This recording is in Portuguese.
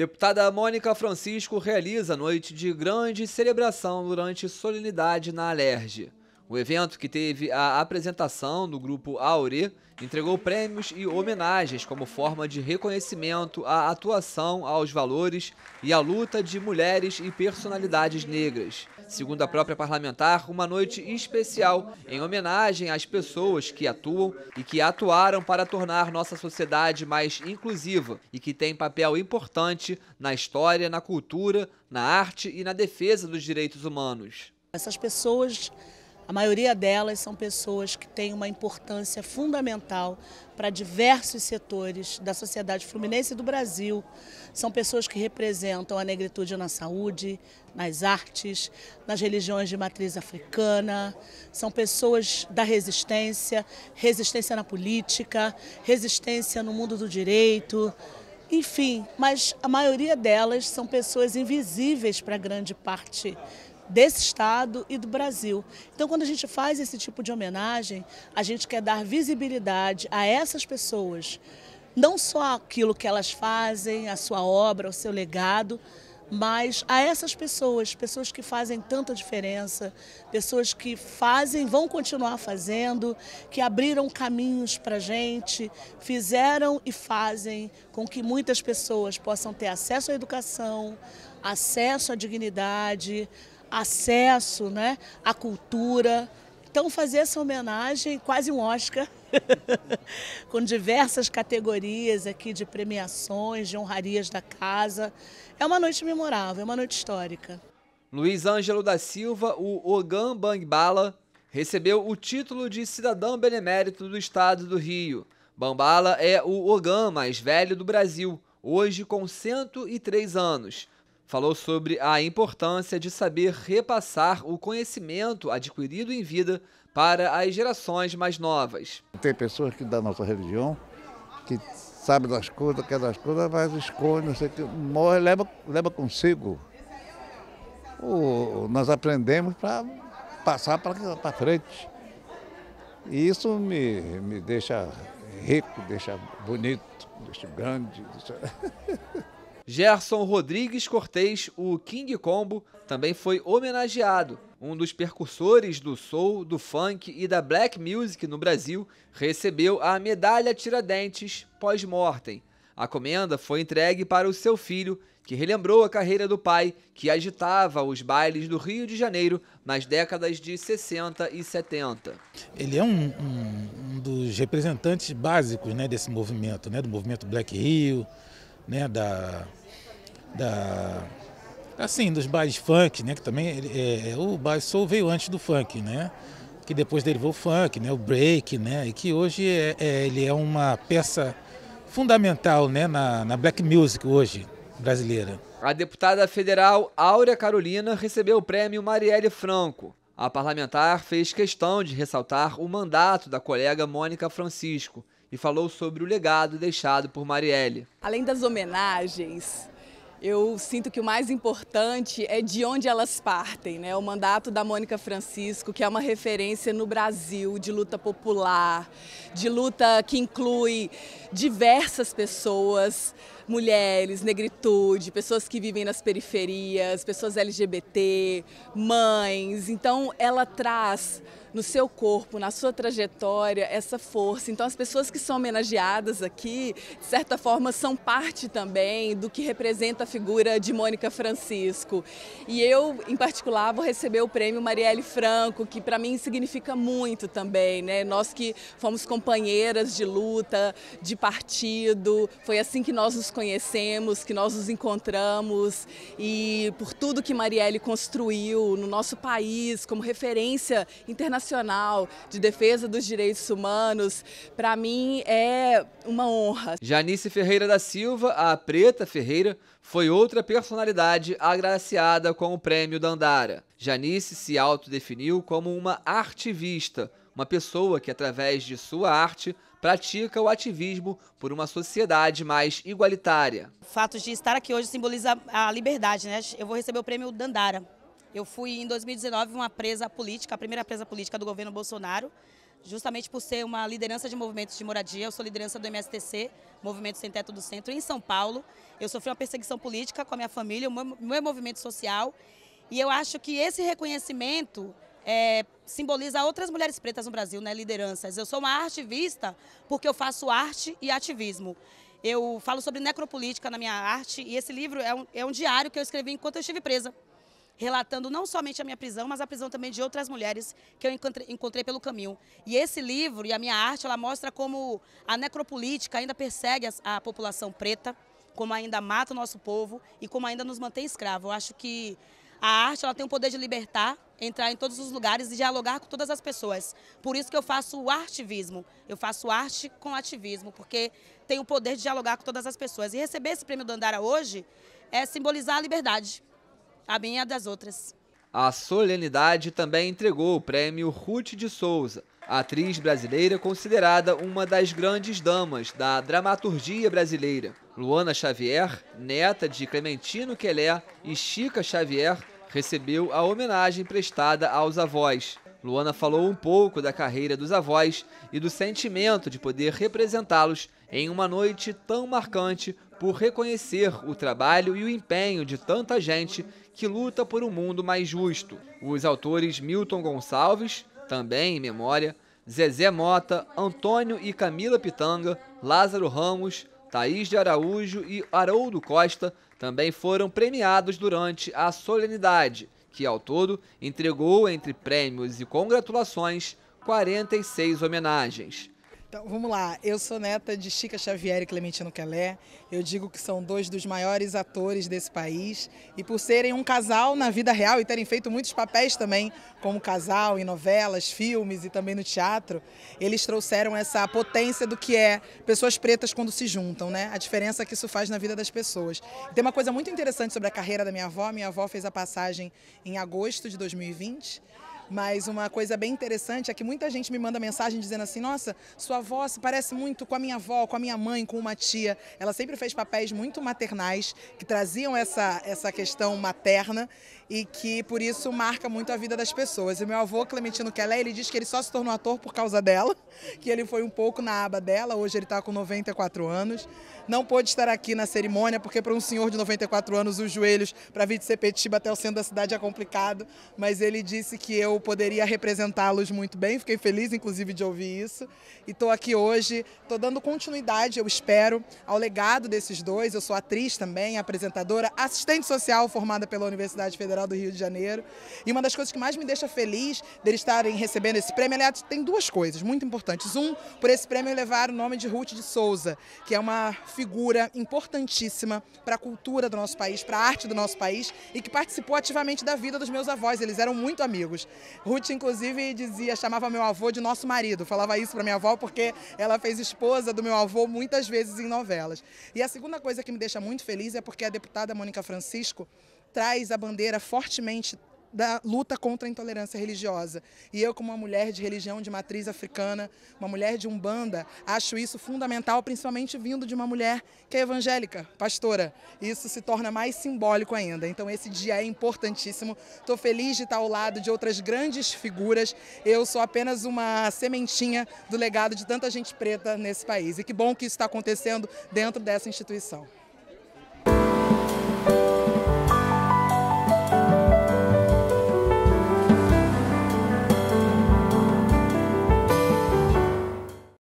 Deputada Mônica Francisco realiza noite de grande celebração durante solenidade na Alerj. O evento, que teve a apresentação do grupo Aure, entregou prêmios e homenagens como forma de reconhecimento à atuação aos valores e à luta de mulheres e personalidades negras. Segundo a própria parlamentar, uma noite especial em homenagem às pessoas que atuam e que atuaram para tornar nossa sociedade mais inclusiva e que têm papel importante na história, na cultura, na arte e na defesa dos direitos humanos. Essas pessoas a maioria delas são pessoas que têm uma importância fundamental para diversos setores da sociedade fluminense e do Brasil. São pessoas que representam a negritude na saúde, nas artes, nas religiões de matriz africana. São pessoas da resistência, resistência na política, resistência no mundo do direito. Enfim, mas a maioria delas são pessoas invisíveis para grande parte desse estado e do Brasil. Então, quando a gente faz esse tipo de homenagem, a gente quer dar visibilidade a essas pessoas, não só aquilo que elas fazem, a sua obra, o seu legado, mas a essas pessoas, pessoas que fazem tanta diferença, pessoas que fazem, vão continuar fazendo, que abriram caminhos para gente, fizeram e fazem com que muitas pessoas possam ter acesso à educação, acesso à dignidade, acesso né, à cultura. Então, fazer essa homenagem, quase um Oscar, com diversas categorias aqui de premiações, de honrarias da casa. É uma noite memorável, é uma noite histórica. Luiz Ângelo da Silva, o Ogan Bangbala, recebeu o título de cidadão benemérito do estado do Rio. Bambala é o Ogan mais velho do Brasil, hoje com 103 anos falou sobre a importância de saber repassar o conhecimento adquirido em vida para as gerações mais novas. Tem pessoas que da nossa religião que sabe das coisas, quer das coisas, mas esconde, não sei o que, morre, leva, leva consigo. O, nós aprendemos para passar para frente. E isso me, me deixa rico, deixa bonito, deixa grande. Deixa... Gerson Rodrigues Cortez, o King Combo, também foi homenageado. Um dos percursores do soul, do funk e da black music no Brasil, recebeu a medalha Tiradentes pós-mortem. A comenda foi entregue para o seu filho, que relembrou a carreira do pai, que agitava os bailes do Rio de Janeiro nas décadas de 60 e 70. Ele é um, um, um dos representantes básicos né, desse movimento, né, do movimento Black Rio, né, da, da assim, dos bailes funk, né, que também é, é, o baile soul veio antes do funk, né, que depois derivou o funk, né, o break, né, e que hoje é, é ele é uma peça fundamental, né, na, na black music hoje brasileira. A deputada federal Áurea Carolina recebeu o prêmio Marielle Franco. A parlamentar fez questão de ressaltar o mandato da colega Mônica Francisco, e falou sobre o legado deixado por Marielle. Além das homenagens, eu sinto que o mais importante é de onde elas partem, né? O mandato da Mônica Francisco, que é uma referência no Brasil de luta popular, de luta que inclui diversas pessoas, mulheres, negritude, pessoas que vivem nas periferias, pessoas LGBT, mães. Então ela traz no seu corpo, na sua trajetória, essa força. Então, as pessoas que são homenageadas aqui, de certa forma, são parte também do que representa a figura de Mônica Francisco. E eu, em particular, vou receber o prêmio Marielle Franco, que para mim significa muito também, né? Nós que fomos companheiras de luta, de partido, foi assim que nós nos conhecemos, que nós nos encontramos e por tudo que Marielle construiu no nosso país como referência internacional de defesa dos direitos humanos, para mim é uma honra. Janice Ferreira da Silva, a Preta Ferreira, foi outra personalidade agraciada com o prêmio Dandara. Janice se autodefiniu como uma artivista, uma pessoa que através de sua arte pratica o ativismo por uma sociedade mais igualitária. O fato de estar aqui hoje simboliza a liberdade, né? Eu vou receber o prêmio Dandara. Eu fui em 2019 uma presa política, a primeira presa política do governo Bolsonaro, justamente por ser uma liderança de movimentos de moradia. Eu sou liderança do MSTC, Movimento Sem Teto do Centro, em São Paulo. Eu sofri uma perseguição política com a minha família, o meu movimento social. E eu acho que esse reconhecimento é, simboliza outras mulheres pretas no Brasil, né, lideranças. Eu sou uma ativista porque eu faço arte e ativismo. Eu falo sobre necropolítica na minha arte e esse livro é um, é um diário que eu escrevi enquanto eu estive presa, relatando não somente a minha prisão, mas a prisão também de outras mulheres que eu encontrei, encontrei pelo caminho. E esse livro e a minha arte, ela mostra como a necropolítica ainda persegue a, a população preta, como ainda mata o nosso povo e como ainda nos mantém escravo. Eu acho que a arte ela tem o poder de libertar, entrar em todos os lugares e dialogar com todas as pessoas. Por isso que eu faço o artivismo. Eu faço arte com ativismo, porque tem o poder de dialogar com todas as pessoas. E receber esse prêmio do Andara hoje é simbolizar a liberdade, a minha e a das outras. A solenidade também entregou o prêmio Ruth de Souza, atriz brasileira é considerada uma das grandes damas da dramaturgia brasileira. Luana Xavier, neta de Clementino Quelé e Chica Xavier, recebeu a homenagem prestada aos avós. Luana falou um pouco da carreira dos avós e do sentimento de poder representá-los em uma noite tão marcante por reconhecer o trabalho e o empenho de tanta gente que luta por um mundo mais justo. Os autores Milton Gonçalves, também em memória, Zezé Mota, Antônio e Camila Pitanga, Lázaro Ramos, Thaís de Araújo e Haroldo Costa também foram premiados durante a solenidade, que ao todo entregou entre prêmios e congratulações 46 homenagens. Então, vamos lá. Eu sou neta de Chica Xavier e Clementino Quelé. Eu digo que são dois dos maiores atores desse país. E por serem um casal na vida real e terem feito muitos papéis também como casal em novelas, filmes e também no teatro, eles trouxeram essa potência do que é pessoas pretas quando se juntam, né? A diferença que isso faz na vida das pessoas. tem uma coisa muito interessante sobre a carreira da minha avó. Minha avó fez a passagem em agosto de 2020 mas uma coisa bem interessante é que muita gente me manda mensagem dizendo assim: nossa, sua avó se parece muito com a minha avó, com a minha mãe, com uma tia. Ela sempre fez papéis muito maternais, que traziam essa, essa questão materna e que por isso marca muito a vida das pessoas. E meu avô, Clementino Kelé, ele diz que ele só se tornou ator por causa dela, que ele foi um pouco na aba dela, hoje ele está com 94 anos. Não pôde estar aqui na cerimônia, porque para um senhor de 94 anos, os joelhos para vir de Sepetiba até o centro da cidade é complicado, mas ele disse que eu poderia representá-los muito bem, fiquei feliz inclusive de ouvir isso. E estou aqui hoje, estou dando continuidade, eu espero, ao legado desses dois. Eu sou atriz também, apresentadora, assistente social formada pela Universidade Federal do Rio de Janeiro. E uma das coisas que mais me deixa feliz deles estarem recebendo esse prêmio, aliás, tem duas coisas muito importantes. Um, por esse prêmio levar o nome de Ruth de Souza, que é uma figura importantíssima para a cultura do nosso país, para a arte do nosso país e que participou ativamente da vida dos meus avós. Eles eram muito amigos. Ruth, inclusive, dizia, chamava meu avô de nosso marido. Falava isso para minha avó porque ela fez esposa do meu avô muitas vezes em novelas. E a segunda coisa que me deixa muito feliz é porque a deputada Mônica Francisco traz a bandeira fortemente da luta contra a intolerância religiosa. E eu, como uma mulher de religião de matriz africana, uma mulher de umbanda, acho isso fundamental, principalmente vindo de uma mulher que é evangélica, pastora. Isso se torna mais simbólico ainda. Então esse dia é importantíssimo. Estou feliz de estar ao lado de outras grandes figuras. Eu sou apenas uma sementinha do legado de tanta gente preta nesse país. E que bom que isso está acontecendo dentro dessa instituição.